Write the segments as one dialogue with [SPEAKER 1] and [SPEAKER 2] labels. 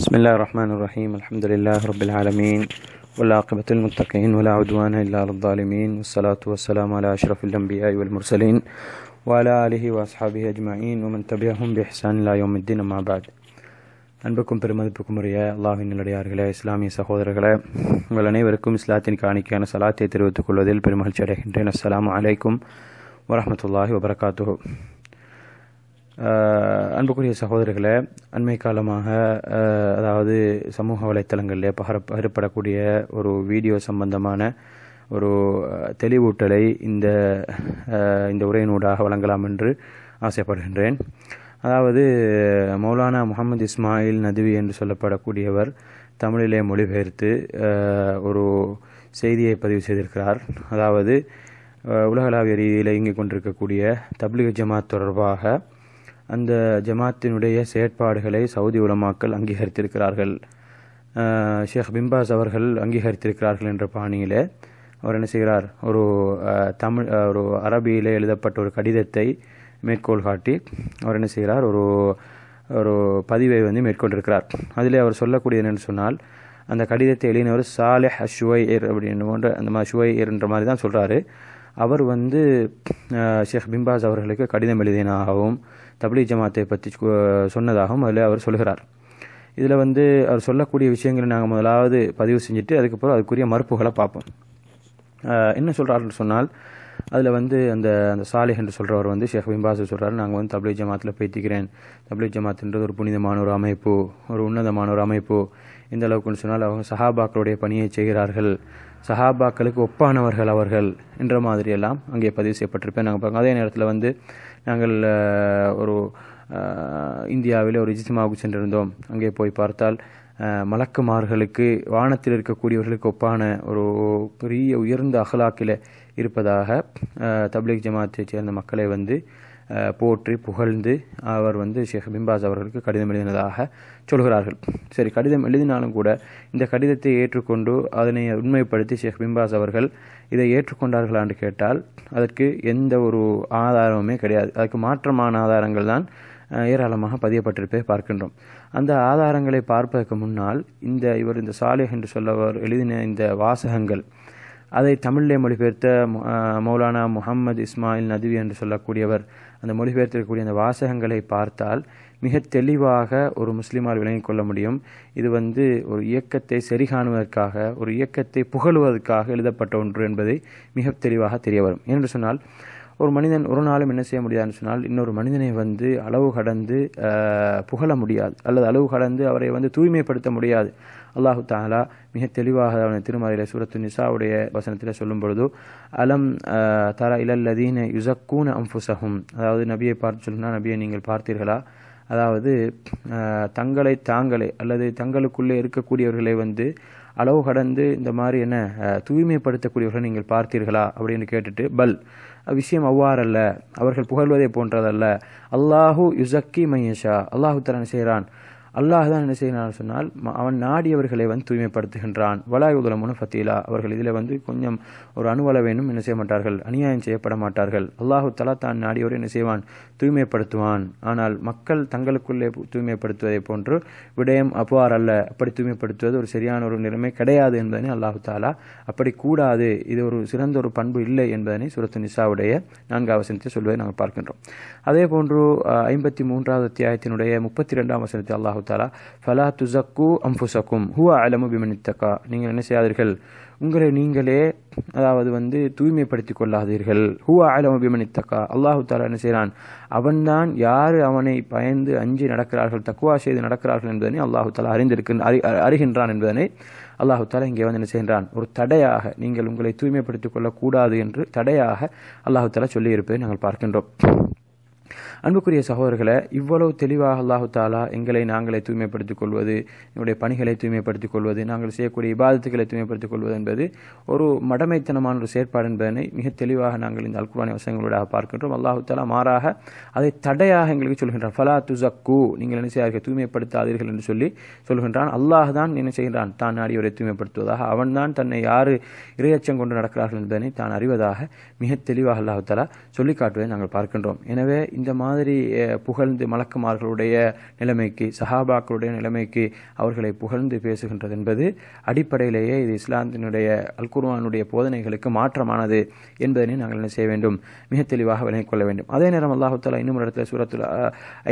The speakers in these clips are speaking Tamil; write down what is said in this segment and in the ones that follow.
[SPEAKER 1] بسم الله الرحمن الرحيم الحمد لله رب العالمين والعاقبة المتقين ولا عدوان إلا على الظالمين والصلاة والسلام على أشرف الأنبياء والمرسلين وعلى آله وأصحابه أجمعين ومن تبعهم بإحسان إلى يوم الدين أما بعد رياء الله அன்புக்கும் பெருமதிப்புக்கும் உரிய அல்லாஹின் நல்லடியார்களே இஸ்லாமிய சகோதரர்களே உங்கள் அனைவருக்கும் இஸ்லாத்தின் காணிக்கையான சலாத்தை தெரிவித்துக் கொள்வதில் பெருமகிழ்ச்சி அடைகின்றேன் அஸ்லாம் அலைக்கும் வரமத்துல்லாஹி வபரகாத்து அன்புக்குரிய சகோதரர்களை அண்மை காலமாக அதாவது சமூக வலைத்தளங்களில் பகர பகிரப்படக்கூடிய ஒரு வீடியோ சம்பந்தமான ஒரு தெளிவூட்டலை இந்த இந்த உரையினூடாக வழங்கலாம் என்று ஆசைப்படுகின்றேன் அதாவது மௌலானா முகமது இஸ்மாயில் நதுவி என்று சொல்லப்படக்கூடியவர் தமிழிலே மொழிபெயர்த்து ஒரு செய்தியை பதிவு செய்திருக்கிறார் அதாவது உலகளாவிய ரீதியில் இயங்கிக் கொண்டிருக்கக்கூடிய தப்லிக ஜமாத் தொடர்பாக அந்த ஜமாத்தினுடைய செயற்பாடுகளை சவுதி உலமாக்கள் அங்கீகரித்திருக்கிறார்கள் ஷேக் பிம்பாஸ் அவர்கள் அங்கீகரித்திருக்கிறார்கள் என்ற பாணியில் அவர் என்ன செய்கிறார் ஒரு தமிழ் ஒரு அரபியில் எழுதப்பட்ட ஒரு கடிதத்தை மேற்கோள் காட்டி அவர் என்ன செய்கிறார் ஒரு ஒரு பதிவை வந்து மேற்கொண்டிருக்கிறார் அதில் அவர் சொல்லக்கூடிய என்னென்னு சொன்னால் அந்த கடிதத்தை எழுதினவர் சாலெஹ் அஷுவை ஏர் அப்படின்னு அந்த மாதிரி ஷுவை மாதிரி தான் சொல்கிறாரு அவர் வந்து ஷேக் பிம்பாஸ் அவர்களுக்கு கடிதம் எழுதினாகவும் தப்லி ஜமாத்தை பற்றி சொன்னதாகவும் அதில் அவர் சொல்கிறார் இதில் வந்து அவர் சொல்லக்கூடிய விஷயங்களை நாங்கள் முதலாவது பதிவு செஞ்சுட்டு அதுக்கப்புறம் அதுக்குரிய மறுப்புகளை பார்ப்போம் என்ன சொல்கிறாருன்னு சொன்னால் அதில் வந்து அந்த அந்த சாலிஹ் என்று சொல்கிறவர் வந்து ஷேக் பிம்பாஸ் சொல்கிறார் நாங்கள் வந்து தப்லீக் ஜமாத்தில் பேத்திக்கிறேன் தப்லீக் ஜமாத்துன்றது ஒரு புனிதமான ஒரு அமைப்பு ஒரு உன்னதமான ஒரு அமைப்பு இந்த அளவுக்குன்னு சொன்னால் அவங்க சஹாபாக்களுடைய பணியை செய்கிறார்கள் சஹாபாக்களுக்கு ஒப்பானவர்கள் அவர்கள் என்ற மாதிரியெல்லாம் அங்கே பதிவு செய்யப்பட்டிருப்பேன் நாங்கள் பார்க்க அதே நேரத்தில் வந்து நாங்கள் ஒரு இந்தியாவில் ஒரு இஜிமாவுக்கு சென்றிருந்தோம் அங்கே போய் பார்த்தால் மலக்குமார்களுக்கு வானத்தில் இருக்கக்கூடியவர்களுக்கு ஒப்பான ஒரு பெரிய உயர்ந்த அகலாக்கில் இருப்பதாக தப்லீக் ஜமாத்தை சேர்ந்த மக்களை வந்து போற்றி புகழ்ந்து அவர் வந்து ஷேக் பிம்பாஸ் அவர்களுக்கு கடிதம் எழுதினதாக சொல்கிறார்கள் சரி கடிதம் எழுதினாலும் கூட இந்த கடிதத்தை ஏற்றுக்கொண்டு அதனை உண்மைப்படுத்தி ஷேக் பிம்பாஸ் அவர்கள் இதை ஏற்றுக்கொண்டார்களான்னு கேட்டால் அதற்கு எந்த ஒரு ஆதாரமுமே கிடையாது அதற்கு மாற்றமான ஆதாரங்கள் தான் ஏராளமாக பதியப்பட்டிருப்பதை பார்க்கின்றோம் அந்த ஆதாரங்களை பார்ப்பதற்கு முன்னால் இந்த இவர் இந்த சாலிஹ் என்று சொல்லவர் எழுதின இந்த வாசகங்கள் அதை தமிழிலே மொழிபெயர்த்த மௌலானா முகமது இஸ்மாயில் நதுவி என்று சொல்லக்கூடியவர் அந்த மொழிபெயர்த்திருக்கக்கூடிய அந்த வாசகங்களை பார்த்தால் மிக தெளிவாக ஒரு முஸ்லீமால் விளங்கிக் கொள்ள முடியும் இது வந்து ஒரு இயக்கத்தை சரி காணுவதற்காக ஒரு இயக்கத்தை புகழுவதற்காக எழுதப்பட்ட ஒன்று என்பதை மிக தெளிவாக தெரிய வரும் என்று சொன்னால் ஒரு மனிதன் ஒரு நாளும் என்ன செய்ய முடியாதுன்னு சொன்னால் இன்னொரு மனிதனை வந்து அளவு கடந்து புகழ முடியாது அல்லது அளவு கடந்து அவரை வந்து தூய்மைப்படுத்த முடியாது அல்லாஹு தாலா மிக தெளிவாக அவனை திருமறையில் சூரத்து நிசாவுடைய வசனத்தில் சொல்லும் பொழுது அலம் தரா இலல்லதீன யுசக்கூன அம்புசகும் அதாவது நபியை பார்த்து சொல்லுனா நபியை நீங்கள் பார்த்தீர்களா அதாவது தங்களை தாங்களே அல்லது தங்களுக்குள்ளே இருக்கக்கூடியவர்களை வந்து அளவு கடந்து இந்த மாதிரி என்ன தூய்மைப்படுத்தக்கூடியவர்களை நீங்கள் பார்த்தீர்களா அப்படின்னு கேட்டுட்டு பல் விஷயம் அவ்வாறல்ல அவர்கள் புகழ்வதை போன்றதல்ல அல்லாஹூ யுசக்கி மையஷா அல்லாஹு தரன் செய்கிறான் அல்லாஹ் தான் என்ன செய்ய சொன்னால் அவன் நாடியவர்களை வந்து தூய்மைப்படுத்துகின்றான் வலாயுதலமுனு ஃபத்தீலா அவர்கள் இதில் வந்து கொஞ்சம் ஒரு வேணும் என்ன செய்ய மாட்டார்கள் அநியாயம் செய்யப்பட மாட்டார்கள் அல்லாஹு தலா தான் நாடியவர் என்ன செய்வான் தூய்மைப்படுத்துவான் ஆனால் மக்கள் தங்களுக்குள்ளே தூய்மைப்படுத்துவதை போன்று விடயம் அவ்வாறு அல்ல அப்படி தூய்மைப்படுத்துவது ஒரு சரியான ஒரு நிலைமை கிடையாது என்பதனை அல்லாஹு தாலா அப்படி கூடாது இது ஒரு சிறந்த ஒரு பண்பு இல்லை என்பதனை சுரத்து நிசாவுடைய நான்காவது வசனத்தை சொல்வதை நாங்கள் பார்க்கின்றோம் அதே போன்று ஐம்பத்தி மூன்றாவது அத்தியாயத்தினுடைய முப்பத்தி ரெண்டாம் வசனத்தை அல்லாஹு தாலா ஃபலா துசக்கு அம்புசக்கும் ஹுவா அலமு பிமன் இத்தக்கா நீங்கள் என்ன செய்யாதீர்கள் உங்களை நீங்களே அதாவது வந்து தூய்மைப்படுத்தி கொள்ளாதீர்கள் ஹுவா அலமு பிமன் இத்தக்கா அல்லாஹு தாலா என்ன செய்கிறான் அவன்தான் யார் அவனை பயந்து அஞ்சு நடக்கிறார்கள் தக்குவா செய்து நடக்கிறார்கள் என்பதனை அல்லாஹு தாலா அறிந்திருக்கின்ற அறி அறிகின்றான் என்பதனை அல்லாஹு தாலா இங்கே வந்து என்ன செய்கின்றான் ஒரு தடையாக நீங்கள் உங்களை தூய்மைப்படுத்திக் கொள்ளக்கூடாது என்று தடையாக அல்லாஹு தாலா சொல்லியிருப்பதை நாங்கள் பார்க்கின்றோம் அன்புக்குரிய சகோதரர்களை இவ்வளவு தெளிவாக அல்லாஹு தாலா எங்களை நாங்களே தூய்மைப்படுத்திக் கொள்வது என்னுடைய பணிகளை தூய்மைப்படுத்திக் கொள்வது நாங்கள் செய்யக்கூடிய இபாதத்துக்களை தூய்மைப்படுத்திக் கொள்வது என்பது ஒரு மடமைத்தனமான ஒரு செயற்பாடு என்பதனை மிக தெளிவாக நாங்கள் இந்த அல்குரானி வசங்களோட பார்க்கின்றோம் அல்லாஹு தாலா மாறாக அதை தடையாக எங்களுக்கு சொல்கின்றார் ஃபலா துசக்கு நீங்கள் என்ன செய்யார்கள் தூய்மைப்படுத்தாதீர்கள் என்று சொல்லி சொல்கின்றான் அல்லாஹ் தான் என்ன செய்கின்றான் தான் நாடியவரை தூய்மைப்படுத்துவதாக அவன் தான் தன்னை யார் இரையச்சம் கொண்டு நடக்கிறார்கள் என்பதனை தான் அறிவதாக மிக தெளிவாக அல்லாஹாலா சொல்லி காட்டுவதை நாங்கள் பார்க்கின்றோம் எனவே இந்த மாதிரி புகழ்ந்து மலக்குமார்களுடைய நிலைமைக்கு சஹாபாக்களுடைய நிலைமைக்கு அவர்களை புகழ்ந்து பேசுகின்றது என்பது அடிப்படையிலேயே இது இஸ்லாந்தினுடைய அல்குர்வானுடைய போதனைகளுக்கு மாற்றமானது என்பதனை நாங்கள் என்ன செய்ய வேண்டும் மிக தெளிவாக விளங்கிக் கொள்ள வேண்டும் அதே நேரம் அல்லாஹாலா இன்னும் ஒரு இடத்துல சூரத்தில்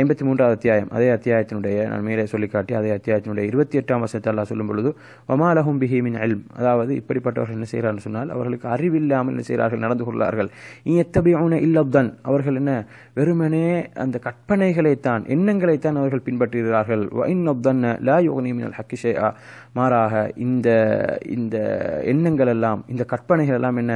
[SPEAKER 1] ஐம்பத்தி மூன்றாவது அத்தியாயம் அதே அத்தியாயத்தினுடைய நான் மேலே சொல்லிக்காட்டி அதே அத்தியாயத்தினுடைய இருபத்தி எட்டாம் வருஷத்தை அல்லா சொல்லும் பொழுது ஒமாலஹும் பிஹிமின் அல் அதாவது இப்படிப்பட்டவர்கள் என்ன செய்கிறார்கள் சொன்னால் அவர்களுக்கு அறிவில்லாமல் என்ன செய்கிறார்கள் நடந்து கொள்ளார்கள் இ எத்தபியான இல்லப்தான் அவர்கள் என்ன வெறுமனே அந்த கற்பனைகளைத்தான் எண்ணங்களைத்தான் அவர்கள் பின்பற்றுகிறார்கள் இன்னொப்தன்ன லா யோகனி மினல் ஹக்கிஷேயா மாறாக இந்த இந்த எண்ணங்கள் எல்லாம் இந்த கற்பனைகள் எல்லாம் என்ன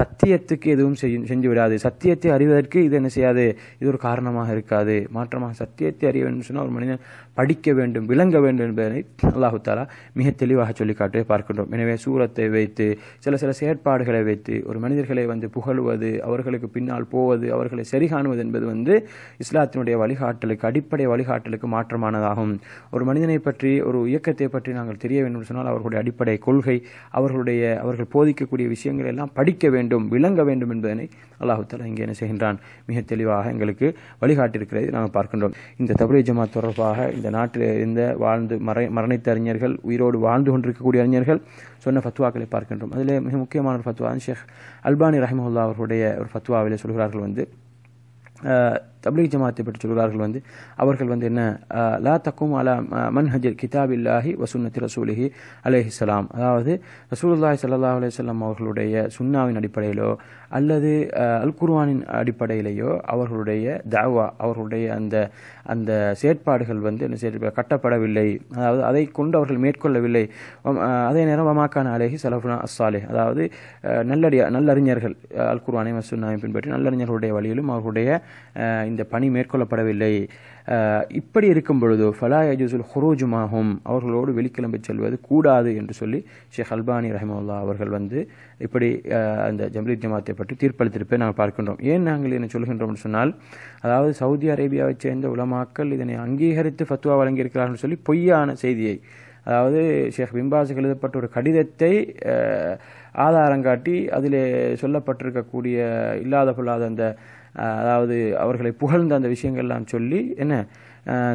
[SPEAKER 1] சத்தியத்துக்கு எதுவும் செய்யும் செஞ்சு விடாது சத்தியத்தை அறிவதற்கு இது என்ன செய்யாது இது ஒரு காரணமாக இருக்காது மாற்றமாக சத்தியத்தை அறிய வேண்டும் சொன்னால் ஒரு மனிதன் படிக்க வேண்டும் விளங்க வேண்டும் என்பதை அல்லாஹு தாலா மிக தெளிவாக சொல்லிக்காட்டே பார்க்கின்றோம் எனவே சூரத்தை வைத்து சில சில செயற்பாடுகளை வைத்து ஒரு மனிதர்களை வந்து புகழ்வது அவர்களுக்கு பின்னால் போவது அவர்களை சரி காணுவது என்பது வந்து இஸ்லாத்தினுடைய வழிகாட்டலுக்கு அடிப்படை வழிகாட்டலுக்கு மாற்றமானதாகும் ஒரு மனிதனை பற்றி ஒரு இயக்கத்தை பற்றி நாங்கள் தெரிய வேண்டும் சொன்னால் அவர்களுடைய அடிப்படை கொள்கை அவர்களுடைய அவர்கள் போதிக்கக்கூடிய விஷயங்கள் எல்லாம் படிக்க வேண்டும் விளங்க வேண்டும் என்பதனை அல்லாஹுத்தலா இங்கே என்ன செய்கின்றான் மிக தெளிவாக எங்களுக்கு வழிகாட்டிருக்கிறது நாங்கள் பார்க்கின்றோம் இந்த தபுரை ஜமாத் தொடர்பாக இந்த நாட்டில் இருந்த வாழ்ந்து மறை மரணித்த அறிஞர்கள் உயிரோடு வாழ்ந்து கொண்டிருக்கக்கூடிய அறிஞர்கள் சொன்ன ஃபத்வாக்களை பார்க்கின்றோம் அதில் மிக முக்கியமான ஒரு ஃபத்வா ஷேக் அல்பானி ரஹிமஹுல்லா அவர்களுடைய ஒரு ஃபத்வாவில் சொல்கிறார்கள் வந்து தப்லீக் ஜமாத்தை பற்றி சொல்கிறார்கள் வந்து அவர்கள் வந்து என்ன லா தக்கும் அலா மன்ஹஜில் கிதாப் இல்லாஹி வசுன்னத்தி ரசூலிஹி அலேஹி சலாம் அதாவது ரசூலுல்லாஹி சல்லா அலையம் அவர்களுடைய சுன்னாவின் அடிப்படையிலோ அல்லது அல் குர்வானின் அடிப்படையிலேயோ அவர்களுடைய தாவா அவர்களுடைய அந்த அந்த செயற்பாடுகள் வந்து கட்டப்படவில்லை அதாவது அதை கொண்டு அவர்கள் மேற்கொள்ளவில்லை அதே நேரம் வமாக்கான அலேஹி சலஃபுனா அஸ்ஸாலே அதாவது நல்லடியா நல்லறிஞர்கள் அல் குர்வானை மசூன்னாவை பின்பற்றி நல்லறிஞர்களுடைய வழியிலும் அவர்களுடைய இந்த பணி மேற்கொள்ளப்படவில்லை இப்படி இருக்கும் பொழுது ஃபலா யஜூசுல் ஹுரோஜுமாகும் அவர்களோடு வெளிக்கிளம்பி செல்வது கூடாது என்று சொல்லி ஷேக் அல்பானி ரஹமுல்லா அவர்கள் வந்து இப்படி அந்த ஜம்ரீத் ஜமாத்தை பற்றி தீர்ப்பளித்திருப்பதை நாங்கள் பார்க்கின்றோம் ஏன் நாங்கள் இதனை சொல்கின்றோம்னு சொன்னால் அதாவது சவுதி அரேபியாவைச் சேர்ந்த உலமாக்கள் இதனை அங்கீகரித்து ஃபத்வா வழங்கியிருக்கிறார்கள் சொல்லி பொய்யான செய்தியை அதாவது ஷேக் பிம்பாசுக்கு எழுதப்பட்ட ஒரு கடிதத்தை ஆதாரம் காட்டி அதில் சொல்லப்பட்டிருக்கக்கூடிய இல்லாத பொல்லாத அந்த அதாவது அவர்களை புகழ்ந்த அந்த விஷயங்கள்லாம் சொல்லி என்ன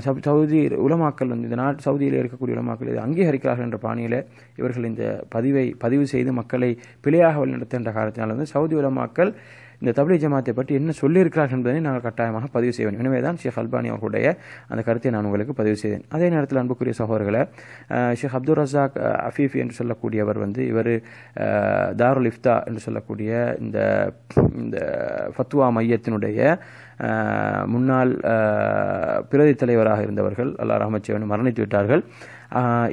[SPEAKER 1] சவு சவுதி உலமாக்கல் வந்து இந்த நாட் சவுதியில் இருக்கக்கூடிய உலமாக்கள் இதை அங்கீகரிக்கிறார்கள் என்ற பாணியில் இவர்கள் இந்த பதிவை பதிவு செய்து மக்களை பிழையாக வழிநடத்துகின்ற காரணத்தினால் வந்து சவுதி உலமாக்கல் இந்த தபிலி ஜமாத்தை பற்றி என்ன சொல்லியிருக்கிறார் என்பதை நாங்கள் கட்டாயமாக பதிவு செய்வேன் எனவே தான் ஷேக் அல்பானி அவர்களுடைய அந்த கருத்தை நான் உங்களுக்கு பதிவு செய்தேன் அதே நேரத்தில் அன்புக்குரிய சகோதரர்களை ஷேக் அப்துல் ரசாக் அஃபீஃபி என்று சொல்லக்கூடியவர் வந்து இவர் தாருல் இஃப்தா என்று சொல்லக்கூடிய இந்த இந்த ஃபத்வா மையத்தினுடைய முன்னாள் பிரதி தலைவராக இருந்தவர்கள் அல்லா ரஹமச்சேவன் மரணித்து விட்டார்கள்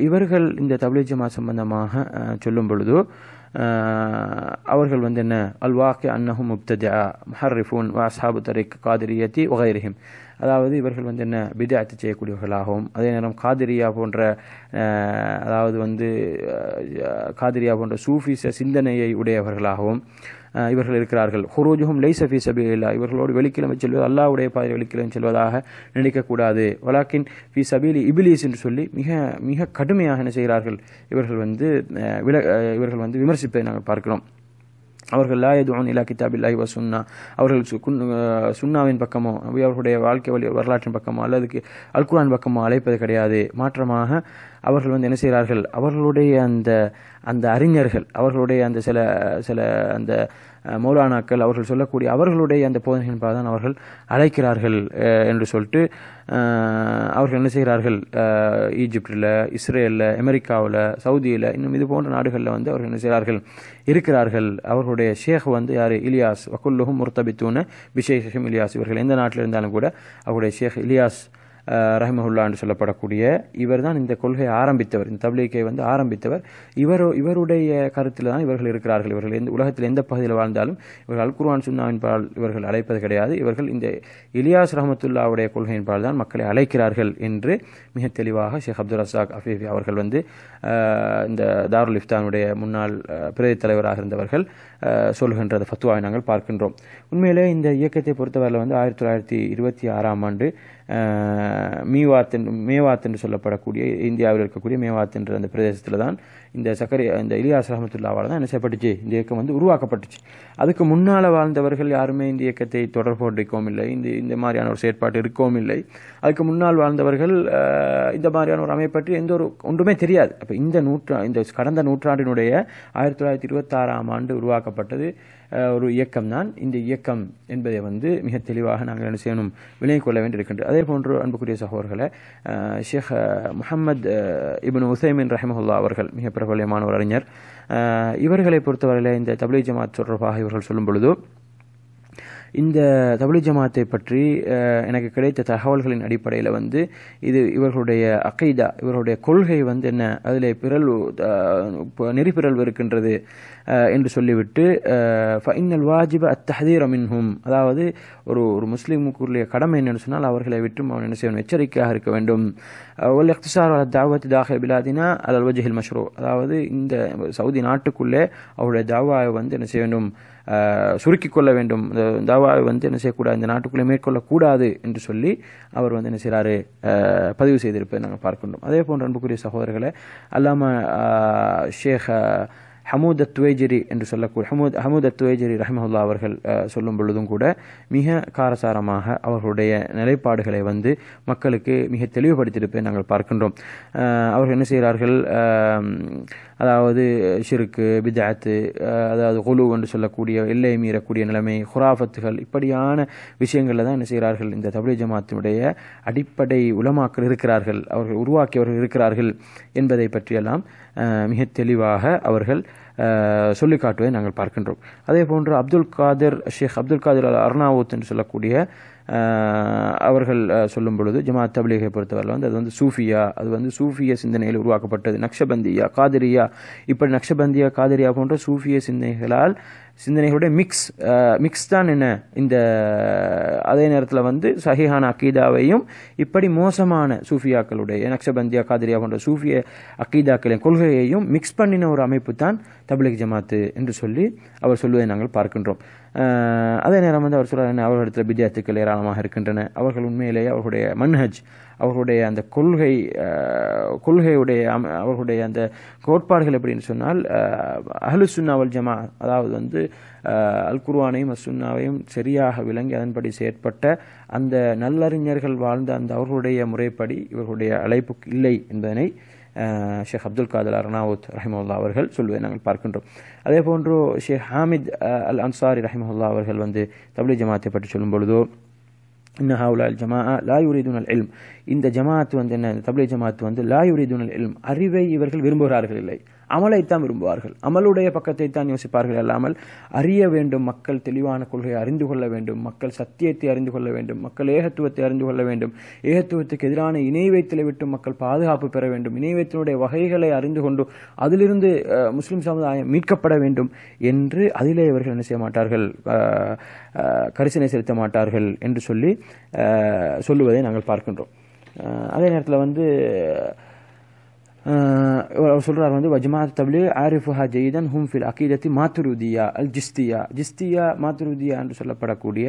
[SPEAKER 1] இவர்கள் இந்த தபிலி ஜமா சம்பந்தமாக சொல்லும் பொழுது அவர்கள் வந்து என்ன அல்வாக்கு அன்னஹும் முப்தஜா முஹர்ரிஃபூன் அஸ்ஹாபு தரிக் காதிரியத்தி வகைரிஹிம் அதாவது இவர்கள் வந்து என்ன பிதாத்து செய்யக்கூடியவர்களாகவும் அதே நேரம் காதிரியா போன்ற அதாவது வந்து காதிரியா போன்ற சூஃபிச சிந்தனையை உடையவர்களாகவும் இவர்கள் இருக்கிறார்கள் ஹுரூஜுஹும் லை சஃபி சபீலா இவர்களோடு வெளிக்கிழமை செல்வது அல்லாவுடைய பாதை வெளிக்கிழமை செல்வதாக நினைக்கக்கூடாது வலாக்கின் ஃபி சபீலி இபிலிஸ் என்று சொல்லி மிக மிக கடுமையாக என்ன செய்கிறார்கள் இவர்கள் வந்து வில இவர்கள் வந்து விமர்சிப்பதை நாங்கள் பார்க்கிறோம் அவர்கள் லா எதுவான் இலா கிதாபில்லாஹி வ சுன்னா அவர்கள் சுன்னாவின் பக்கமோ அவர்களுடைய வாழ்க்கை வழி வரலாற்றின் பக்கமோ அல்லது அல்குரான் பக்கமோ அழைப்பது கிடையாது மாற்றமாக அவர்கள் வந்து என்ன செய்கிறார்கள் அவர்களுடைய அந்த அந்த அறிஞர்கள் அவர்களுடைய அந்த சில சில அந்த மௌலானாக்கள் அவர்கள் சொல்லக்கூடிய அவர்களுடைய அந்த போதனைகள் தான் அவர்கள் அழைக்கிறார்கள் என்று சொல்லிட்டு அவர்கள் என்ன செய்கிறார்கள் ஈஜிப்டில் இஸ்ரேலில் அமெரிக்காவில் சவுதியில் இன்னும் இது போன்ற நாடுகளில் வந்து அவர்கள் என்ன செய்கிறார்கள் இருக்கிறார்கள் அவர்களுடைய ஷேக் வந்து யார் இலியாஸ் வக்குல்லுஹும் முர்த்தபித்தூன்னு பிஷேஷம் இலியாஸ் இவர்கள் எந்த நாட்டில் இருந்தாலும் கூட அவருடைய ஷேக் இலியாஸ் என்று சொல்லப்படக்கூடிய இவர் தான் இந்த கொள்கையை ஆரம்பித்தவர் இந்த தப்லீக்கை வந்து ஆரம்பித்தவர் இவர் இவருடைய கருத்தில் தான் இவர்கள் இருக்கிறார்கள் இவர்கள் எந்த உலகத்தில் எந்த பகுதியில் வாழ்ந்தாலும் இவர்கள் அல் குர்வான் சுன்னாவின் பால் இவர்கள் அழைப்பது கிடையாது இவர்கள் இந்த இலியாஸ் ரஹமத்துல்லாவுடைய கொள்கையின் பால் தான் மக்களை அழைக்கிறார்கள் என்று மிக தெளிவாக ஷேக் அப்துல் ரசாக் அஃபீஃபி அவர்கள் வந்து இந்த தாருல் இஃப்தானுடைய முன்னாள் பிரதி தலைவராக இருந்தவர்கள் சொல்கின்றது ஃபத்துவாவை நாங்கள் பார்க்கின்றோம் உண்மையிலே இந்த இயக்கத்தை பொறுத்தவரையில் வந்து ஆயிரத்தி தொள்ளாயிரத்தி இருபத்தி ஆறாம் ஆண்டு மீவாத் மேவாத் என்று சொல்லப்படக்கூடிய இந்தியாவில் இருக்கக்கூடிய மேவாத் என்ற அந்த பிரதேசத்தில் தான் இந்த சக்கரை இந்த இலியாஸ் ரஹமத்துல்லாவால் தான் என்ன செய்யப்பட்டுச்சு இந்த இயக்கம் வந்து உருவாக்கப்பட்டுச்சு அதுக்கு முன்னால் வாழ்ந்தவர்கள் யாருமே இந்த இயக்கத்தை தொடர்போன்றிருக்கவும் இல்லை இந்த இந்த மாதிரியான ஒரு செயற்பாடு இருக்கவும் இல்லை அதுக்கு முன்னால் வாழ்ந்தவர்கள் இந்த மாதிரியான ஒரு அமைப்பற்றி எந்த ஒரு ஒன்றுமே தெரியாது அப்போ இந்த நூற்றா இந்த கடந்த நூற்றாண்டினுடைய ஆயிரத்தி தொள்ளாயிரத்தி இருபத்தாறாம் ஆண்டு உருவாக்கப்பட்டது ஒரு இயக்கம் தான் இந்த இயக்கம் என்பதை வந்து மிக தெளிவாக நாங்கள் என்ன செய்யணும் விலகிக் கொள்ள வேண்டியிருக்கின்றது அதே போன்று அன்புக்குரிய சகோதர்களை ஷேக் முகமது இபின் உசைமின் ரஹமஹுல்லா அவர்கள் மிக பிரபலமான ஒரு அறிஞர் இவர்களை பொறுத்தவரையில் இந்த தபிலி ஜமாத் தொடர்பாக இவர்கள் சொல்லும் பொழுது இந்த தபிலி ஜமாத்தை பற்றி எனக்கு கிடைத்த தகவல்களின் அடிப்படையில் வந்து இது இவர்களுடைய அகைதா இவர்களுடைய கொள்கை வந்து என்ன அதில் பிறழ்வு நெறிப்பிறழ்வு இருக்கின்றது என்று சொல்லிவிட்டு ஃபைனல் வாஜிப அத்தஹதீர் அமின்ஹும் அதாவது ஒரு ஒரு முஸ்லீமுக்குரிய கடமை என்னென்னு சொன்னால் அவர்களை விட்டும் அவன் என்ன செய்வன் எச்சரிக்கையாக இருக்க வேண்டும் ஒல் எக்திசார் அல தாவத் விழாதீனா பிலாதினா அல் வஜஹில் மஷ்ரோ அதாவது இந்த சவுதி நாட்டுக்குள்ளே அவருடைய தாவாவை வந்து என்ன செய்ய வேண்டும் சுருக்கிக் கொள்ள வேண்டும் இந்த தாவாவை வந்து என்ன செய்யக்கூடாது இந்த நாட்டுக்குள்ளே மேற்கொள்ளக்கூடாது என்று சொல்லி அவர் வந்து என்ன செய்கிறாரு பதிவு செய்திருப்பதை நாங்கள் பார்க்கின்றோம் அதே போன்ற அன்புக்குரிய சகோதரர்களை அல்லாமல் ஷேக் ஹமூத் அத்வேஜரி என்று சொல்லக்கூடிய ஹமூத் ஹமூத் அத்வேஜரி ரஹமஹுல்லா அவர்கள் சொல்லும் பொழுதும் கூட மிக காரசாரமாக அவர்களுடைய நிலைப்பாடுகளை வந்து மக்களுக்கு மிக தெளிவுபடுத்தியிருப்பதை நாங்கள் பார்க்கின்றோம் அவர்கள் என்ன செய்கிறார்கள் அதாவது ஷிருக்கு பிதாத்து அதாவது குழு என்று சொல்லக்கூடிய எல்லை மீறக்கூடிய நிலைமை ஹுராஃபத்துகள் இப்படியான விஷயங்களில் தான் என்ன செய்கிறார்கள் இந்த தபிழ் ஜமாத்தினுடைய அடிப்படை உலமாக்கள் இருக்கிறார்கள் அவர்கள் உருவாக்கியவர்கள் இருக்கிறார்கள் என்பதை பற்றியெல்லாம் மிக தெளிவாக அவர்கள் சொல்லி காட்டுவதை நாங்கள் பார்க்கின்றோம் அதே போன்று அப்துல் காதிர் ஷேக் அப்துல் காதிர் அல் என்று சொல்லக்கூடிய அவர்கள் சொல்லும் பொழுது ஜமாத் தபிலீகை பொறுத்தவரை வந்து அது வந்து சூஃபியா அது வந்து சூஃபிய சிந்தனையில் உருவாக்கப்பட்டது நக்ஷபந்தியா காதிரியா இப்படி நக்ஷபந்தியா காதிரியா போன்ற சூஃபிய சிந்தனைகளால் சிந்தனைகளுடைய மிக்ஸ் மிக்ஸ் தான் என்ன இந்த அதே நேரத்தில் வந்து சஹிஹான அக்கீதாவையும் இப்படி மோசமான சூஃபியாக்களுடைய நக்ஷபந்தியா காதிரியா போன்ற சூஃபிய அக்கீதாக்களின் கொள்கையையும் மிக்ஸ் பண்ணின ஒரு அமைப்பு தான் தபிலக் ஜமாத்து என்று சொல்லி அவர் சொல்லுவதை நாங்கள் பார்க்கின்றோம் அதே நேரம் வந்து அவர் சொல்கிறார் அவர் இடத்துல ஏராளமாக இருக்கின்றன அவர்கள் உண்மையிலேயே அவர்களுடைய மன்ஹஜ் அவர்களுடைய அந்த கொள்கை கொள்கையுடைய அவர்களுடைய அந்த கோட்பாடுகள் எப்படின்னு சொன்னால் அஹலு சுன்னாவல் ஜமா அதாவது வந்து அல் குர்வானையும் அசுன்னாவையும் சரியாக விளங்கி அதன்படி செயற்பட்ட அந்த நல்லறிஞர்கள் வாழ்ந்த அந்த அவர்களுடைய முறைப்படி இவர்களுடைய அழைப்பு இல்லை என்பதனை ஷேக் அப்துல் காதல் அர்னாவுத் ரஹிமுல்லா அவர்கள் சொல்வதை நாங்கள் பார்க்கின்றோம் அதே போன்று ஷேக் ஹாமித் அல் அன்சாரி ரஹிமுல்லா அவர்கள் வந்து தபிலி ஜமாத்தை பற்றி சொல்லும் பொழுதோ அல் ஜமா லா அல் இல்ம் இந்த ஜமாத் வந்து என்ன தபிலி ஜமாத் வந்து லா யுரீதுனல் இல்ம் அறிவை இவர்கள் விரும்புகிறார்கள் இல்லை அமலைத்தான் விரும்புவார்கள் அமலுடைய பக்கத்தை தான் யோசிப்பார்கள் அல்லாமல் அறிய வேண்டும் மக்கள் தெளிவான கொள்கையை அறிந்து கொள்ள வேண்டும் மக்கள் சத்தியத்தை அறிந்து கொள்ள வேண்டும் மக்கள் ஏகத்துவத்தை அறிந்து கொள்ள வேண்டும் ஏகத்துவத்துக்கு எதிரான இணை வைத்தலை விட்டு மக்கள் பாதுகாப்பு பெற வேண்டும் இணை வகைகளை அறிந்து கொண்டு அதிலிருந்து முஸ்லிம் சமுதாயம் மீட்கப்பட வேண்டும் என்று அதிலே இவர்கள் என்ன செய்ய மாட்டார்கள் கரிசனை செலுத்த மாட்டார்கள் என்று சொல்லி சொல்லுவதை நாங்கள் பார்க்கின்றோம் அதே நேரத்தில் வந்து சொல்கிறார் வந்து வஜ்மா தப்லி ஆரிஃபுஹா ஜெயிதன் ஹும் ஃபில் அகீதத்தி மாத்துருதியா அல் ஜிஸ்தியா ஜிஸ்தியா மாத்துருதியா என்று சொல்லப்படக்கூடிய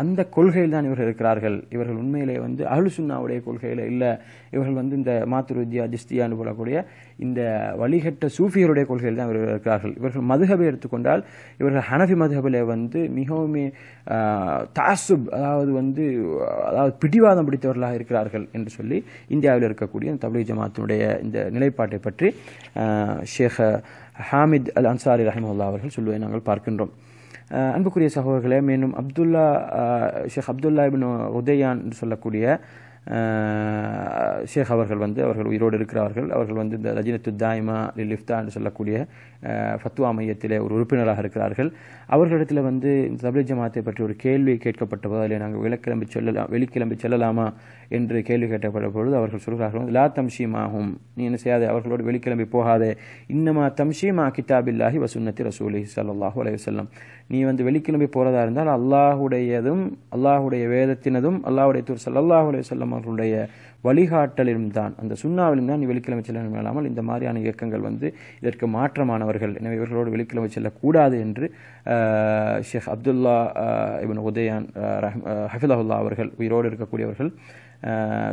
[SPEAKER 1] அந்த கொள்கையில் தான் இவர்கள் இருக்கிறார்கள் இவர்கள் உண்மையிலே வந்து அகலுசுன்னாவுடைய கொள்கையில் இல்லை இவர்கள் வந்து இந்த மாத்துருத்தியா ஜிஸ்தியான்னு போலக்கூடிய இந்த வழிகட்ட சூஃபியருடைய கொள்கையில் தான் இவர்கள் இருக்கிறார்கள் இவர்கள் மதுகபை எடுத்துக்கொண்டால் இவர்கள் ஹனஃபி மதுகபில வந்து மிகவும் தாசுப் அதாவது வந்து அதாவது பிடிவாதம் பிடித்தவர்களாக இருக்கிறார்கள் என்று சொல்லி இந்தியாவில் இருக்கக்கூடிய தபிலி ஜமாத்தினுடைய இந்த நிலைப்பாட்டை பற்றி ஷேக ஹாமித் அல் அன்சாரி ரஹிமுல்லா அவர்கள் சொல்லுவதை நாங்கள் பார்க்கின்றோம் அன்புக்குரிய சகோதரர்களே மேலும் அப்துல்லா ஷேக் அப்துல்லா இபின் உதயான் சொல்லக்கூடிய ஷேக் அவர்கள் வந்து அவர்கள் உயிரோடு இருக்கிறார்கள் அவர்கள் வந்து இந்த ரஜினத்து தாய்மா லிலிஃப்தா என்று சொல்லக்கூடிய ஃபத்துவா மையத்தில் ஒரு உறுப்பினராக இருக்கிறார்கள் அவர்களிடத்தில் வந்து இந்த தபிலி ஜமாத்தை பற்றி ஒரு கேள்வி கேட்கப்பட்ட போது அதில் நாங்கள் விளக்கிளம்பி செல்லலாம் வெளிக்கிளம்பி செல்லலாமா என்று கேள்வி கேட்டப்பட்ட பொழுது அவர்கள் சொல்கிறார்கள் லா தம்ஷீமாகும் நீ என்ன செய்யாது அவர்களோடு வெளிக்கிளம்பி போகாதே இன்னமா தம்ஷீமா கிதாபில்லாஹி வசுன்னத்தி ரசூலி சல்லாஹூ அலையுசல்லம் நீ வந்து வெளிக்கிளம்பி போகிறதா இருந்தால் அல்லாஹுடையதும் அல்லாஹுடைய வேதத்தினதும் அல்லாஹுடைய தூர் சல்லாஹூ அலையுசல்லம் அவர்களுடைய வழிகாட்டலிலும் தான் அந்த சுண்ணாவிலும் தான் வெளிக்கிழமை செல்ல இல்லாமல் இந்த மாதிரியான இயக்கங்கள் வந்து இதற்கு மாற்றமானவர்கள் எனவே இவர்களோடு வெளிக்கிழமை செல்லக்கூடாது என்று ஷேக் அப்துல்லா இவன் உதயான் ஹஃபிதஹுல்லா அவர்கள் உயிரோடு இருக்கக்கூடியவர்கள்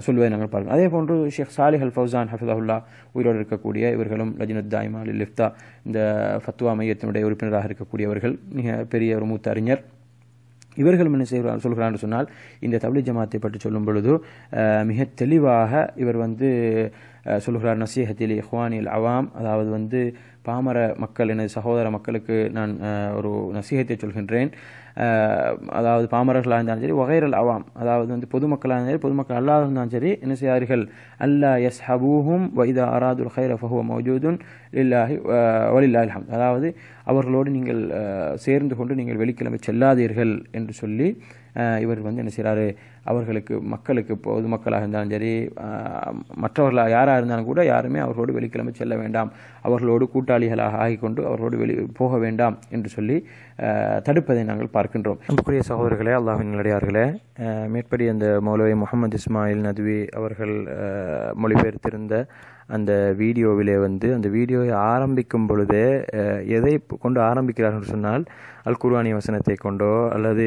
[SPEAKER 1] சொல்வதை நாங்கள் பார்க்கணும் அதே போன்று ஷேக் சாலிஹ் அல் ஃபவுசான் ஹஃபிதஹுல்லா உயிரோடு இருக்கக்கூடிய இவர்களும் ரஜினத் ரஜினுத்தாய்மா லிஃப்தா இந்த ஃபத்வா மையத்தினுடைய உறுப்பினராக இருக்கக்கூடியவர்கள் மிக பெரிய ஒரு மூத்த அறிஞர் இவர்கள் என்ன செய்வார் சொல்கிறான்னு சொன்னால் இந்த தபிலி ஜமாத்தை பற்றி சொல்லும் பொழுது மிக தெளிவாக இவர் வந்து சொல்கிறார் நசீஹத்தில் இஹ்வானில் அவாம் அதாவது வந்து பாமர மக்கள் எனது சகோதர மக்களுக்கு நான் ஒரு நசீகத்தை சொல்கின்றேன் அதாவது பாமரர்களாக இருந்தாலும் சரி வகைரல் அவாம் அதாவது வந்து பொதுமக்களாக இருந்தாலும் சரி பொதுமக்கள் அல்லாத இருந்தாலும் சரி என்ன செய்யார்கள் அல்லா எஸ் ஹபூஹும் வைதா அராதுல் ஹைர ஃபஹுவ மௌஜூதுன் இல்லாஹி வலில்லாஹி ஹம் அதாவது அவர்களோடு நீங்கள் சேர்ந்து கொண்டு நீங்கள் வெளிக்கிழமை செல்லாதீர்கள் என்று சொல்லி இவர் வந்து என்ன செய்கிறாரு அவர்களுக்கு மக்களுக்கு பொதுமக்களாக இருந்தாலும் சரி மற்றவர்களாக யாராக இருந்தாலும் கூட யாருமே அவர்களோடு வெளிக்கிழமை செல்ல வேண்டாம் அவர்களோடு கூட்டாளிகளாக ஆகிக்கொண்டு அவர்களோடு வெளி போக வேண்டாம் என்று சொல்லி தடுப்பதை நாங்கள் பார்க்கின்றோம் அன்புக்குரிய சகோதரர்களே அல்லாஹின் நிலையார்களே மேற்படி அந்த மௌலவி முகமது இஸ்மாயில் நதுவி அவர்கள் மொழிபெயர்த்திருந்த அந்த வீடியோவிலே வந்து அந்த வீடியோவை ஆரம்பிக்கும் பொழுதே எதை கொண்டு ஆரம்பிக்கிறார்கள் சொன்னால் அல் குர்வானி வசனத்தை கொண்டோ அல்லது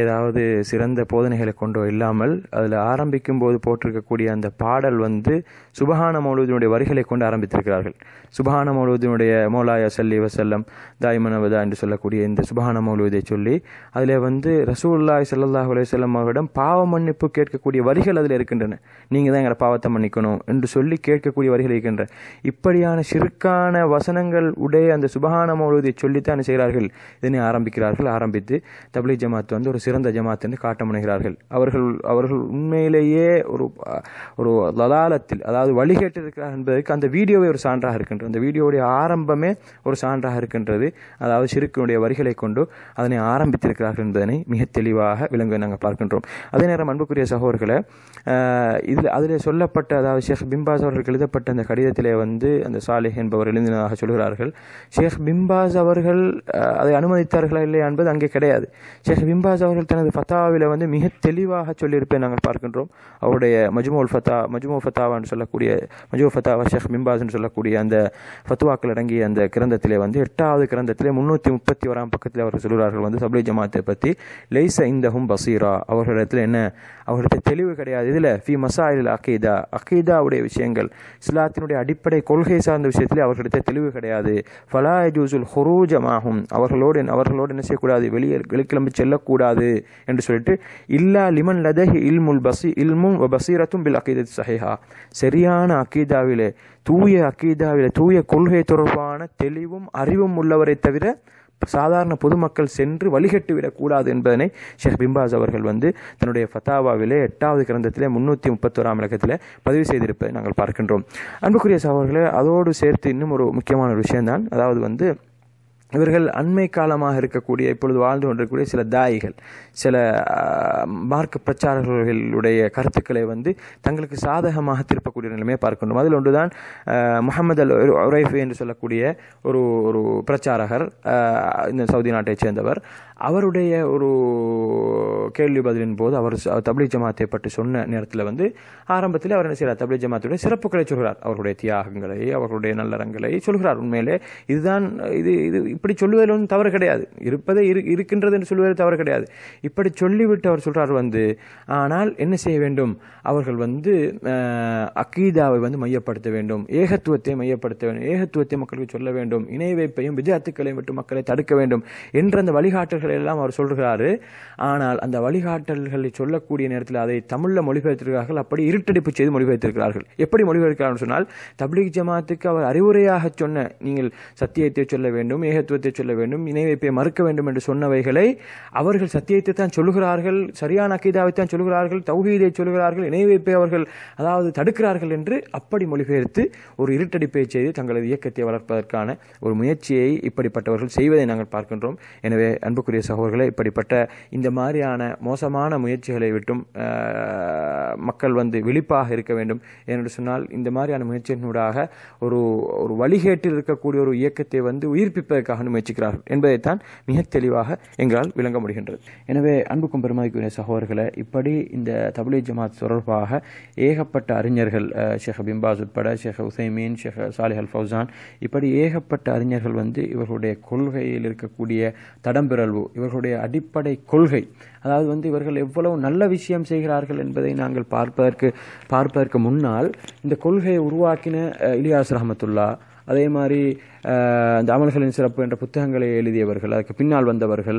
[SPEAKER 1] ஏதாவது சிறந்த போதனைகளை கொண்டோ இல்லாமல் அதில் ஆரம்பிக்கும் போது போட்டிருக்கக்கூடிய அந்த பாடல் வந்து சுபஹான மௌலூதினுடைய வரிகளை கொண்டு ஆரம்பித்திருக்கிறார்கள் சுபஹான மௌலூதினுடைய மௌலாயா சல்லி வசல்லம் தாய்மனவதா என்று சொல்லக்கூடிய இந்த சுபஹான மௌலூதை சொல்லி அதில் வந்து ரசூல்லாய் சல்லாஹ் செல்லம் அவரிடம் பாவ மன்னிப்பு கேட்கக்கூடிய வரிகள் அதில் இருக்கின்றன நீங்கள் தான் எங்களை பாவத்தை மன்னிக்கணும் என்று சொல்லி கேட்கக்கூடிய வரிகள் இருக்கின்றன இப்படியான சிறுக்கான வசனங்கள் உடைய அந்த சுபஹான மௌலூதை சொல்லித்தான் செய்கிறார்கள் இதனை ஆரம்பிக்கிறார்கள் ஆரம்பித்து தபிலி ஜமாத் வந்து ஒரு சிறந்த ஜமாத் என்று காட்ட முனைகிறார்கள் அவர்கள் அவர்கள் உண்மையிலேயே ஒரு ஒரு லதாலத்தில் அதாவது வழிகேட்டு இருக்கிறார் என்பதற்கு அந்த வீடியோவை ஒரு சான்றாக இருக்கின்றது அந்த வீடியோவுடைய ஆரம்பமே ஒரு சான்றாக இருக்கின்றது அதாவது சிறுக்கினுடைய வரிகளை கொண்டு அதனை ஆரம்பித்திருக்கிறார்கள் என்பதனை மிக தெளிவாக விளங்க நாங்கள் பார்க்கின்றோம் அதே நேரம் அன்புக்குரிய சகோதர்களை இதில் அதில் சொல்லப்பட்ட அதாவது ஷேக் பிம்பாஸ் அவர்கள் எழுதப்பட்ட அந்த கடிதத்திலே வந்து அந்த சாலிஹ் என்பவர் எழுந்தினதாக சொல்கிறார்கள் ஷேக் பிம்பாஸ் அவர்கள் அதை அனுமதித்தார்களா இல்லையா என்பது அங்கே கிடையாது ஷேக் பிம்பாஸ் அவர்கள் தனது ஃபத்தாவில் வந்து மிக தெளிவாக சொல்லியிருப்பேன் நாங்கள் பார்க்கின்றோம் அவருடைய மஜ்மோல் ஃபத்தா மஜ்மோ ஃபத்தாவான்னு சொல்ல சொல்லக்கூடிய மஜூ ஃபத்தாவா ஷேக் மிம்பாஸ்ன்னு சொல்லக்கூடிய அந்த ஃபத்வாக்கள் அடங்கிய அந்த கிரந்தத்திலே வந்து எட்டாவது கிரந்தத்திலே முந்நூற்றி முப்பத்தி ஓராம் பக்கத்தில் அவர்கள் சொல்கிறார்கள் வந்து சபலை ஜமாத்தை பற்றி இந்த இந்தஹும் பசீரா அவர்களிடத்தில் என்ன அவர்களுக்கு தெளிவு கிடையாது இதில் ஃபி மசாயில் அகீதா அகீதாவுடைய விஷயங்கள் இஸ்லாத்தினுடைய அடிப்படை கொள்கை சார்ந்த விஷயத்திலே அவர்களிடத்தை தெளிவு கிடையாது ஃபலாஜூசுல் ஜூசுல் ஹொரூஜமாகும் அவர்களோடு அவர்களோடு என்ன செய்யக்கூடாது வெளியே வெளிக்கிளம்பி செல்லக்கூடாது என்று சொல்லிட்டு இல்லா லிமன் லதஹி இல்முல் பசி இல்மும் பசீரத்தும் பில் அகீதத் சஹேஹா சரியான அக்கீதாவிலே தூய அக்கீதாவிலே தூய கொள்கை தொடர்பான தெளிவும் அறிவும் உள்ளவரை தவிர சாதாரண பொதுமக்கள் சென்று வழிகட்டு விடக்கூடாது என்பதனை ஷேக் பிம்பாஸ் அவர்கள் வந்து தன்னுடைய ஃபத்தாவாவிலே எட்டாவது கிரந்தத்திலே முன்னூற்றி முப்பத்தோராம் இலக்கத்தில் பதிவு செய்திருப்பதை நாங்கள் பார்க்கின்றோம் அன்புக்குரிய சகோதரர்களே அதோடு சேர்த்து இன்னும் ஒரு முக்கியமான விஷயம்தான் அதாவது வந்து இவர்கள் அண்மை காலமாக இருக்கக்கூடிய இப்பொழுது வாழ்ந்து கொண்டிருக்கக்கூடிய சில தாயிகள் சில மார்க்க பிரச்சாரர்களுடைய கருத்துக்களை வந்து தங்களுக்கு சாதகமாக திருப்பக்கூடிய நிலைமையை பார்க்கணும் அதில் ஒன்றுதான் முகமது அல் ஒரைஃபு என்று சொல்லக்கூடிய ஒரு ஒரு பிரச்சாரகர் இந்த சவுதி நாட்டைச் சேர்ந்தவர் அவருடைய ஒரு கேள்வி பதிலின் போது அவர் தபிலி ஜமாத்தை பற்றி சொன்ன நேரத்தில் வந்து ஆரம்பத்தில் அவர் என்ன செய்கிறார் தபிலி ஜமாத்துடைய சிறப்புகளை சொல்கிறார் அவருடைய தியாகங்களை அவர்களுடைய நல்லறங்களை சொல்கிறார் உண்மையிலே இதுதான் இது இது இப்படி சொல்லுவதில் ஒன்றும் தவறு கிடையாது இருப்பதே இரு இருக்கின்றது என்று சொல்லுவதில் தவறு கிடையாது இப்படி சொல்லிவிட்டு அவர் சொல்கிறார் வந்து ஆனால் என்ன செய்ய வேண்டும் அவர்கள் வந்து அக்கீதாவை வந்து மையப்படுத்த வேண்டும் ஏகத்துவத்தை மையப்படுத்த வேண்டும் ஏகத்துவத்தை மக்களுக்கு சொல்ல வேண்டும் இணை வைப்பையும் விஜயத்துக்களையும் விட்டு மக்களை தடுக்க வேண்டும் என்ற அந்த வழிகாட்டல்களை எல்லாம் அவர் சொல்கிறாரு ஆனால் அந்த வழிகாட்டல்களை சொல்லக்கூடிய நேரத்தில் அதை தமிழில் மொழிபெயர்த்திருக்கிறார்கள் அப்படி இருட்டடிப்பு செய்து மொழிபெயர்த்திருக்கிறார்கள் எப்படி மொழிபெயர்க்கிறார்கள் சொன்னால் தபிக் ஜமாத்துக்கு அவர் அறிவுரையாக சொன்ன நீங்கள் சத்தியத்தை சொல்ல வேண்டும் ஏக சத்தியத்துவத்தை சொல்ல வேண்டும் இணை வைப்பை மறுக்க வேண்டும் என்று சொன்னவைகளை அவர்கள் சத்தியத்தை தான் சொல்கிறார்கள் சரியான அக்கீதாவை தான் சொல்கிறார்கள் தௌஹீதை சொல்கிறார்கள் இணை வைப்பை அவர்கள் அதாவது தடுக்கிறார்கள் என்று அப்படி மொழிபெயர்த்து ஒரு இருட்டடிப்பை செய்து தங்களது இயக்கத்தை வளர்ப்பதற்கான ஒரு முயற்சியை இப்படிப்பட்டவர்கள் செய்வதை நாங்கள் பார்க்கின்றோம் எனவே அன்புக்குரிய சகோதரர்களை இப்படிப்பட்ட இந்த மாதிரியான மோசமான முயற்சிகளை விட்டும் மக்கள் வந்து விழிப்பாக இருக்க வேண்டும் என்று சொன்னால் இந்த மாதிரியான முயற்சியினூடாக ஒரு ஒரு வழிகேட்டில் இருக்கக்கூடிய ஒரு இயக்கத்தை வந்து உயிர்ப்பிப்பதற்காக செய்வதற்காக முயற்சிக்கிறார்கள் என்பதைத்தான் மிக தெளிவாக எங்களால் விளங்க முடிகின்றது எனவே அன்புக்கும் பெருமதிக்குரிய சகோதரர்களை இப்படி இந்த தபிலி ஜமாத் தொடர்பாக ஏகப்பட்ட அறிஞர்கள் ஷேக் பிம்பாஸ் உட்பட ஷேக் உசைமீன் ஷேக் சாலிஹ் அல் ஃபவுசான் இப்படி ஏகப்பட்ட அறிஞர்கள் வந்து இவர்களுடைய கொள்கையில் இருக்கக்கூடிய தடம்பிரல்வு இவர்களுடைய அடிப்படை கொள்கை அதாவது வந்து இவர்கள் எவ்வளவு நல்ல விஷயம் செய்கிறார்கள் என்பதை நாங்கள் பார்ப்பதற்கு பார்ப்பதற்கு முன்னால் இந்த கொள்கையை உருவாக்கின இலியாஸ் ரஹமத்துல்லா அதே மாதிரி தாமல்களின் அமல்களின் சிறப்பு என்ற புத்தகங்களை எழுதியவர்கள் அதுக்கு பின்னால் வந்தவர்கள்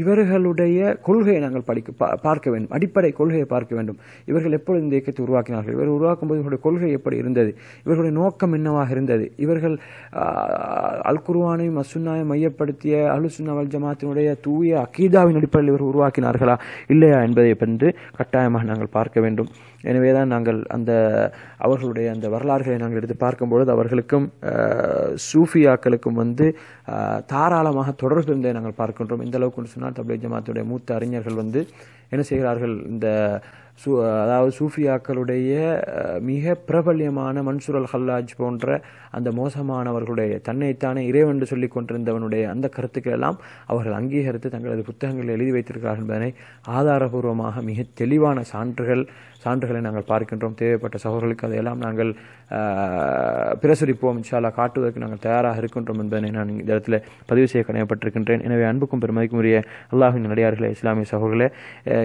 [SPEAKER 1] இவர்களுடைய கொள்கையை நாங்கள் படிக்க பார்க்க வேண்டும் அடிப்படை கொள்கையை பார்க்க வேண்டும் இவர்கள் எப்பொழுது இந்த இயக்கத்தை உருவாக்கினார்கள் இவர்கள் உருவாக்கும் போது இவருடைய கொள்கை எப்படி இருந்தது இவர்களுடைய நோக்கம் என்னவாக இருந்தது இவர்கள் அல் குருவானையும் அசுன்னாயும் மையப்படுத்திய அலுசுன்னாவல் ஜமாத்தினுடைய தூய அகீதாவின் அடிப்படையில் இவர் உருவாக்கினார்களா இல்லையா என்பதை வந்து கட்டாயமாக நாங்கள் பார்க்க வேண்டும் எனவேதான் நாங்கள் அந்த அவர்களுடைய அந்த வரலாறுகளை நாங்கள் எடுத்து பார்க்கும்பொழுது அவர்களுக்கும் சூஃபியாக்களுக்கும் வந்து தாராளமாக தொடர்பிருந்தே நாங்கள் பார்க்கின்றோம் இந்த அளவுக்கு சொன்னால் தபிலே ஜமாத்துடைய மூத்த அறிஞர்கள் வந்து என்ன செய்கிறார்கள் இந்த சு அதாவது சூஃபியாக்களுடைய மிக பிரபல்யமான மன்சூர் அல் ஹல்லாஜ் போன்ற அந்த மோசமானவர்களுடைய தன்னைத்தானே இறைவென்று சொல்லிக் கொண்டிருந்தவனுடைய அந்த கருத்துக்கள் எல்லாம் அவர்கள் அங்கீகரித்து தங்களது புத்தகங்களை எழுதி வைத்திருக்கிறார்கள் என்பதனை ஆதாரபூர்வமாக மிக தெளிவான சான்றுகள் சான்றுகளை நாங்கள் பார்க்கின்றோம் தேவைப்பட்ட சகோதர்களுக்கு அதையெல்லாம் நாங்கள் பிரசுரிப்போம் சாலா காட்டுவதற்கு நாங்கள் தயாராக இருக்கின்றோம் என்பதனை நான் இந்த இடத்துல பதிவு செய்ய கடமைப்பட்டிருக்கின்றேன் எனவே அன்புக்கும் பெருமதிக்கும் உரிய அல்லாஹின் நடிகார்களே இஸ்லாமிய சகோதரர்களே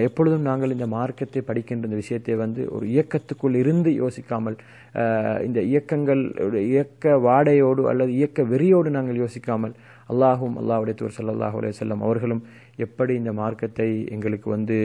[SPEAKER 1] எப்பொழுதும் நாங்கள் இந்த மார்க்கத்தை படி படிக்கின்ற இந்த விஷயத்தை வந்து ஒரு இயக்கத்துக்குள் இருந்து யோசிக்காமல் இந்த இயக்கங்கள் இயக்க வாடையோடு அல்லது இயக்க வெறியோடு நாங்கள் யோசிக்காமல் அல்லாஹும் அல்லாஹுடைய தூர் சல்லாஹ் அலே செல்லம் அவர்களும் எப்படி இந்த மார்க்கத்தை எங்களுக்கு வந்து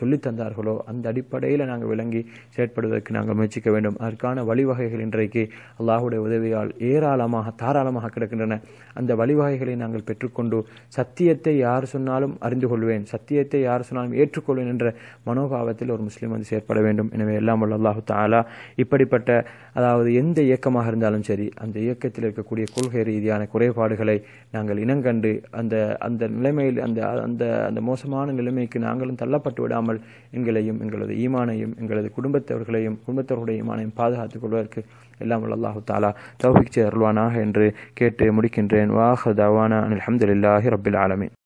[SPEAKER 1] சொல்லித்தந்தார்களோ அந்த அடிப்படையில் நாங்கள் விளங்கி செயற்படுவதற்கு நாங்கள் முயற்சிக்க வேண்டும் அதற்கான வழிவகைகள் இன்றைக்கு அல்லாஹுடைய உதவியால் ஏராளமாக தாராளமாக கிடக்கின்றன அந்த வழிவகைகளை நாங்கள் பெற்றுக்கொண்டு சத்தியத்தை யார் சொன்னாலும் அறிந்து கொள்வேன் சத்தியத்தை யார் சொன்னாலும் ஏற்றுக்கொள்வேன் என்ற மனோபாவத்தில் ஒரு முஸ்லீம் வந்து செயற்பட வேண்டும் எனவே எல்லாம் உள்ள அல்லாஹு தாலா இப்படிப்பட்ட அதாவது எந்த இயக்கமாக இருந்தாலும் சரி அந்த இயக்கத்தில் இருக்கக்கூடிய கொள்கை ரீதியான குறைபாடுகளை நாங்கள் இனங்கண்டு அந்த அந்த நிலைமையில் அந்த அந்த அந்த மோசமான நிலைமைக்கு நாங்களும் தள்ளப்பட்டு விடாமல் எங்களையும் எங்களது ஈமானையும் எங்களது குடும்பத்தவர்களையும் குடும்பத்தவர்களுடைய ஈமானையும் பாதுகாத்துக் கொள்வதற்கு எல்லாம் அல்லாஹு தாலா தௌஃபிக் அருள்வானாக என்று கேட்டு முடிக்கின்றேன் வாஹ தவானா அலமதுல்லாஹி ரபில் ஆலமின்